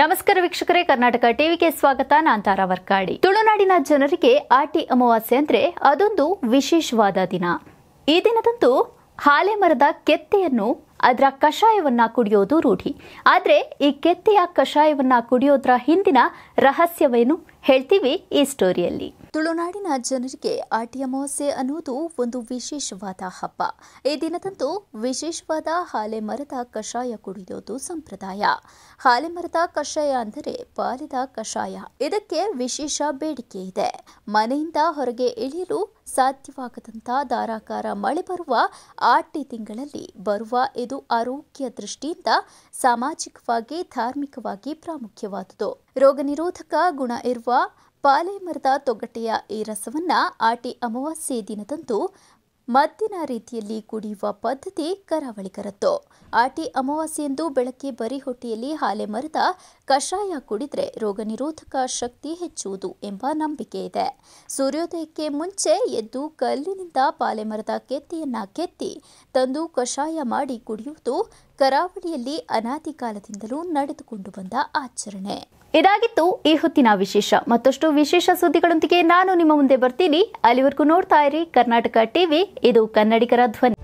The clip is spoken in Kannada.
ನಮಸ್ಕಾರ ವೀಕ್ಷಕರೇ ಕರ್ನಾಟಕ ಟಿವಿಗೆ ಸ್ವಾಗತ ನಾನ್ ತಾರಾ ವರ್ಕಾಡಿ ತುಳುನಾಡಿನ ಜನರಿಗೆ ಆಟಿ ಅಮಾವಾಸ್ಯೆ ಅಂದ್ರೆ ಅದೊಂದು ವಿಶೇಷವಾದ ದಿನ ಈ ದಿನದಂದು ಹಾಲೆ ಮರದ ಕೆತ್ತೆಯನ್ನು ಅದರ ಕಷಾಯವನ್ನ ಕುಡಿಯೋದು ರೂಢಿ ಆದರೆ ಈ ಕೆತ್ತೆಯ ಕಷಾಯವನ್ನ ಕುಡಿಯೋದ್ರ ಹಿಂದಿನ ರಹಸ್ಯವೇನು ಹೇಳ್ತೀವಿ ಈ ಸ್ಟೋರಿಯಲ್ಲಿ ತುಳುನಾಡಿನ ಜನರಿಗೆ ಆಟಿ ಅಮಾವಾಸ್ಯೆ ಅನ್ನೋದು ಒಂದು ವಿಶೇಷವಾದ ಹಬ್ಬ ಈ ದಿನದಂದು ವಿಶೇಷವಾದ ಹಾಲೆ ಮರದ ಕಷಾಯ ಕುಡಿಯೋದು ಸಂಪ್ರದಾಯ ಹಾಲೆ ಮರದ ಕಷಾಯ ಅಂದರೆ ಪಾಲಿದ ಕಷಾಯ ಇದಕ್ಕೆ ವಿಶೇಷ ಬೇಡಿಕೆ ಇದೆ ಮನೆಯಿಂದ ಹೊರಗೆ ಇಳಿಯಲು ಸಾಧ್ಯವಾಗದಂತಹ ಧಾರಾಕಾರ ಮಳೆ ಬರುವ ಆಟಿ ತಿಂಗಳಲ್ಲಿ ಬರುವ ಇದು ಆರೋಗ್ಯ ದೃಷ್ಟಿಯಿಂದ ಸಾಮಾಜಿಕವಾಗಿ ಧಾರ್ಮಿಕವಾಗಿ ಪ್ರಾಮುಖ್ಯವಾದುದು ರೋಗ ನಿರೋಧಕ ಗುಣ ಇರುವ ಪಾಲೆ ಮರದ ತೊಗಟೆಯ ಈ ರಸವನ್ನು ಆಟಿ ಅಮಾವಾಸ್ಯೆ ದಿನದಂದು ಮದ್ದಿನ ರೀತಿಯಲ್ಲಿ ಕುಡಿಯುವ ಪದ್ಧತಿ ಕರಾವಳಿಗರದ್ದು ಆಟಿ ಅಮಾವಾಸ್ಯೆಯಂದು ಬೆಳಗ್ಗೆ ಬರಿ ಹೊಟ್ಟೆಯಲ್ಲಿ ಹಾಲೆ ಮರದ ಕಷಾಯ ಕುಡಿದ್ರೆ ರೋಗ ನಿರೋಧಕ ಶಕ್ತಿ ಹೆಚ್ಚುವುದು ಎಂಬ ನಂಬಿಕೆ ಇದೆ ಸೂರ್ಯೋದಯಕ್ಕೆ ಮುಂಚೆ ಎದ್ದು ಕಲ್ಲಿನಿಂದ ಪಾಲೆ ಮರದ ಕೆತ್ತಿಯನ್ನ ಕೆತ್ತಿ ತಂದು ಕಷಾಯ ಮಾಡಿ ಕುಡಿಯುವುದು ಕರಾವಳಿಯಲ್ಲಿ ಅನಾದಿ ಕಾಲದಿಂದಲೂ ನಡೆದುಕೊಂಡು ಬಂದ ಆಚರಣೆ ಇದಾಗಿತ್ತು ಈ ಹೊತ್ತಿನ ವಿಶೇಷ ಮತ್ತಷ್ಟು ವಿಶೇಷ ಸುದ್ದಿಗಳೊಂದಿಗೆ ನಾನು ನಿಮ್ಮ ಮುಂದೆ ಬರ್ತೀನಿ ಅಲ್ಲಿವರೆಗೂ ನೋಡ್ತಾ ಇರಿ ಕರ್ನಾಟಕ ಟಿವಿ ಇದು ಕನ್ನಡಿಗರ ಧ್ವನಿ